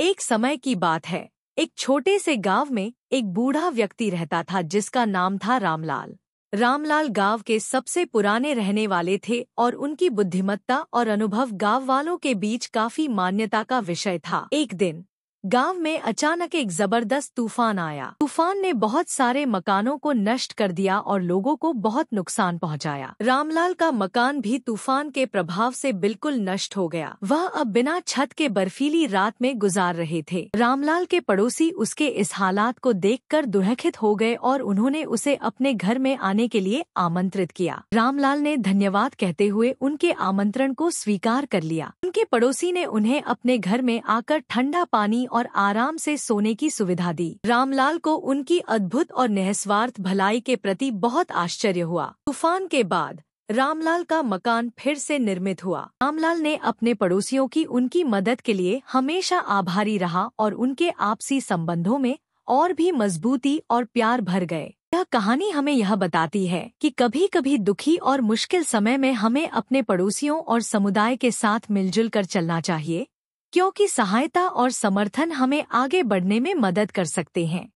एक समय की बात है एक छोटे से गांव में एक बूढ़ा व्यक्ति रहता था जिसका नाम था रामलाल रामलाल गांव के सबसे पुराने रहने वाले थे और उनकी बुद्धिमत्ता और अनुभव गांव वालों के बीच काफी मान्यता का विषय था एक दिन गांव में अचानक एक जबरदस्त तूफान आया तूफान ने बहुत सारे मकानों को नष्ट कर दिया और लोगों को बहुत नुकसान पहुंचाया। रामलाल का मकान भी तूफान के प्रभाव से बिल्कुल नष्ट हो गया वह अब बिना छत के बर्फीली रात में गुजार रहे थे रामलाल के पड़ोसी उसके इस हालात को देखकर दुरखित हो गए और उन्होंने उसे अपने घर में आने के लिए आमंत्रित किया रामलाल ने धन्यवाद कहते हुए उनके आमंत्रण को स्वीकार कर लिया उनके पड़ोसी ने उन्हें अपने घर में आकर ठंडा पानी और आराम से सोने की सुविधा दी रामलाल को उनकी अद्भुत और नहस्वार्थ भलाई के प्रति बहुत आश्चर्य हुआ तूफान के बाद रामलाल का मकान फिर से निर्मित हुआ रामलाल ने अपने पड़ोसियों की उनकी मदद के लिए हमेशा आभारी रहा और उनके आपसी संबंधों में और भी मजबूती और प्यार भर गए यह कहानी हमें यह बताती है कि कभी कभी दुखी और मुश्किल समय में हमें अपने पड़ोसियों और समुदाय के साथ मिलजुल कर चलना चाहिए क्योंकि सहायता और समर्थन हमें आगे बढ़ने में मदद कर सकते हैं